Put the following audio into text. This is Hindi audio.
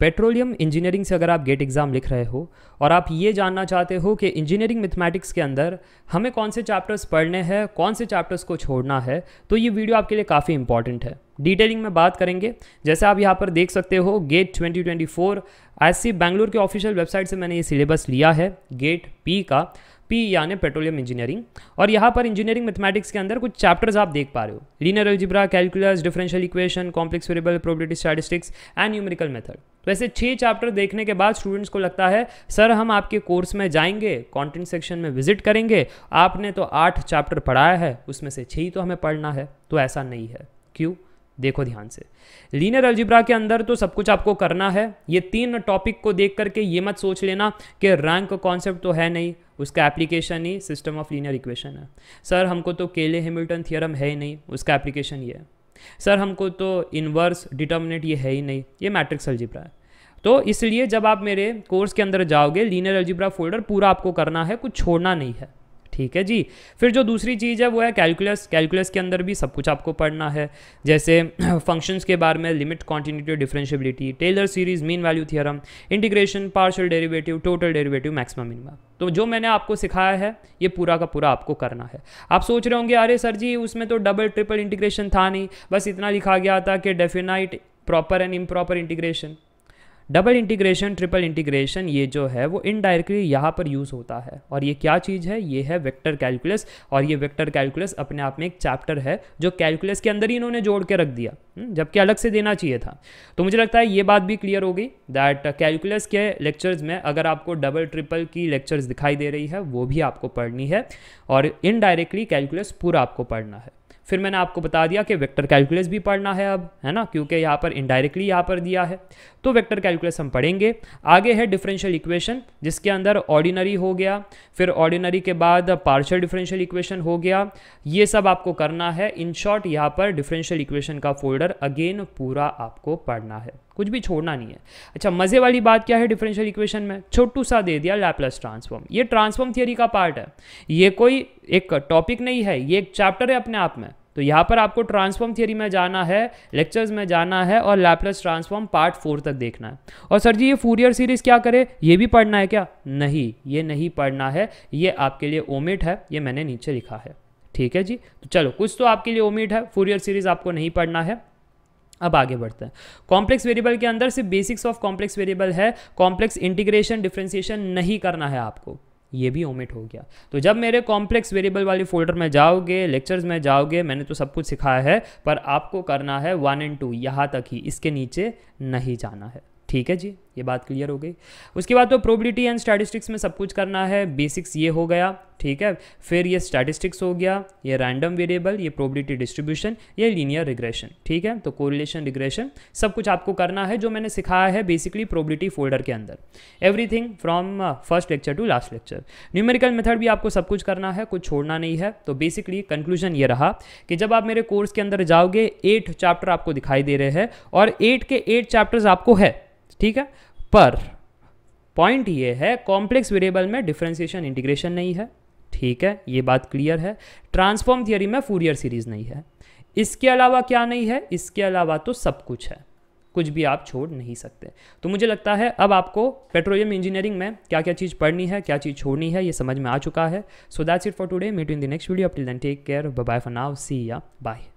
पेट्रोलियम इंजीनियरिंग से अगर आप गेट एग्ज़ाम लिख रहे हो और आप ये जानना चाहते हो कि इंजीनियरिंग मैथमेटिक्स के अंदर हमें कौन से चैप्टर्स पढ़ने हैं कौन से चैप्टर्स को छोड़ना है तो ये वीडियो आपके लिए काफ़ी इंपॉर्टेंट है डिटेलिंग में बात करेंगे जैसे आप यहाँ पर देख सकते हो गेट 2024 ट्वेंटी बैंगलोर के ऑफिशियल वेबसाइट से मैंने ये सिलेबस लिया है गेट पी का पी यानी पेट्रोलियम इंजीनियरिंग और यहाँ पर इंजीनियरिंग मैथमेटिक्स के अंदर कुछ चैप्टर्स आप देख पा रहे हो linear algebra calculus differential equation complex variable probability statistics and numerical method वैसे छः चैप्टर देखने के बाद स्टूडेंट्स को लगता है सर हम आपके कोर्स में जाएंगे कंटेंट सेक्शन में विजिट करेंगे आपने तो आठ चैप्टर पढ़ाया है उसमें से छः ही तो हमें पढ़ना है तो ऐसा नहीं है क्यों देखो ध्यान से लीनियर अलजिब्रा के अंदर तो सब कुछ आपको करना है ये तीन टॉपिक को देख करके ये मत सोच लेना कि रैंक कॉन्सेप्ट तो है नहीं उसका एप्लीकेशन ही सिस्टम ऑफ लीनियर इक्वेशन है सर हमको तो केले हेमिल्टन थियरम है ही नहीं उसका एप्लीकेशन ये है सर हमको तो इन्वर्स डिटर्मिनेट ये है ही नहीं ये मैट्रिक्स अल्जिब्रा है तो इसलिए जब आप मेरे कोर्स के अंदर जाओगे लीनियर अल्जिब्रा फोल्डर पूरा आपको करना है कुछ छोड़ना नहीं है ठीक है जी फिर जो दूसरी चीज़ है वो है कैलकुलस कैलकुलस के अंदर भी सब कुछ आपको पढ़ना है जैसे फंक्शंस के बारे में limit continuity differentiability Taylor series mean value theorem integration partial derivative total derivative maximum minimum तो जो मैंने आपको सिखाया है ये पूरा का पूरा आपको करना है आप सोच रहे होंगे अरे सर जी उसमें तो डबल ट्रिपल इंटीग्रेशन था नहीं बस इतना लिखा गया था कि definite proper and improper integration double integration triple integration ये जो है वो इनडायरेक्टली यहाँ पर यूज़ होता है और ये क्या चीज़ है ये है वेक्टर कैलकुलस और ये वेक्टर कैलकुलस अपने आप में एक चैप्टर है जो कैलकुलस के अंदर ही इन्होंने जोड़ के रख दिया हम्म, जबकि अलग से देना चाहिए था तो मुझे लगता है ये बात भी क्लियर हो गई दैट कैलकुलस के लेक्चर्स में अगर आपको डबल ट्रिपल की लेक्चर्स दिखाई दे रही है वो भी आपको पढ़नी है और इनडायरेक्टली कैलकुलस पूरा आपको पढ़ना है फिर मैंने आपको बता दिया कि वेक्टर कैलकुलस भी पढ़ना है अब है ना क्योंकि यहाँ पर इनडायरेक्टली यहाँ पर दिया है तो वेक्टर कैलकुलस हम पढ़ेंगे आगे है डिफरेंशियल इक्वेशन जिसके अंदर ऑर्डिनरी हो गया फिर ऑर्डिनरी के बाद पार्शल डिफरेंशियल इक्वेशन हो गया ये सब आपको करना है इन शॉर्ट यहाँ पर डिफरेंशियल इक्वेशन का फोल्डर अगेन पूरा आपको पढ़ना है कुछ भी छोड़ना नहीं है अच्छा मज़े वाली बात क्या है डिफरेंशियल इक्वेशन में छोटू सा दे दिया लैपलस ट्रांसफॉर्म ये ट्रांसफॉर्म थियरी का पार्ट है ये कोई एक टॉपिक नहीं है ये एक चैप्टर है अपने आप में तो यहाँ पर आपको ट्रांसफॉर्म थियरी में जाना है लेक्चर्स में जाना है और लैपलस ट्रांसफॉर्म पार्ट फोर तक देखना है और सर जी ये फूरियर सीरीज क्या करे ये भी पढ़ना है क्या नहीं ये नहीं पढ़ना है ये आपके लिए ओमिट है ये मैंने नीचे लिखा है ठीक है जी तो चलो कुछ तो आपके लिए ओमिट है फूरियर सीरीज आपको नहीं पढ़ना है अब आगे बढ़ते हैं कॉम्प्लेक्स वेरिएबल के अंदर सिर्फ बेसिक्स ऑफ कॉम्प्लेक्स वेरिएबल है कॉम्प्लेक्स इंटीग्रेशन डिफ्रेंसिएशन नहीं करना है आपको ये भी ओमिट हो गया तो जब मेरे कॉम्प्लेक्स वेरिएबल वाले फोल्डर में जाओगे लेक्चर्स में जाओगे मैंने तो सब कुछ सिखाया है पर आपको करना है वन एंड टू यहाँ तक ही इसके नीचे नहीं जाना है ठीक है जी ये बात क्लियर हो गई उसके बाद तो प्रोबिलिटी एंड स्टैटिस्टिक्स में सब कुछ करना है बेसिक्स ये हो गया ठीक है फिर ये स्टैटिस्टिक्स हो गया ये रैंडम वेरिएबल ये प्रोबिलिटी डिस्ट्रीब्यूशन ये लीनियर रिग्रेशन ठीक है तो कोरिलेशन रिग्रेशन सब कुछ आपको करना है जो मैंने सिखाया है बेसिकली प्रोबिलिटी फोल्डर के अंदर everything from first lecture to last lecture numerical method भी आपको सब कुछ करना है कुछ छोड़ना नहीं है तो बेसिकली कंक्लूजन ये रहा कि जब आप मेरे कोर्स के अंदर जाओगे एट चैप्टर आपको दिखाई दे रहे हैं और एट के एट चैप्टर्स आपको है ठीक है पर पॉइंट ये है कॉम्प्लेक्स वेरिएबल में डिफ्रेंसिएशन इंटीग्रेशन नहीं है ठीक है ये बात क्लियर है ट्रांसफॉर्म थियरी में फूरियर सीरीज नहीं है इसके अलावा क्या नहीं है इसके अलावा तो सब कुछ है कुछ भी आप छोड़ नहीं सकते तो मुझे लगता है अब आपको पेट्रोलियम इंजीनियरिंग में क्या क्या चीज़ पढ़नी है क्या चीज़ छोड़नी है ये समझ में आ चुका है so that's it for today meet in the next video up till take care bye for now see ya bye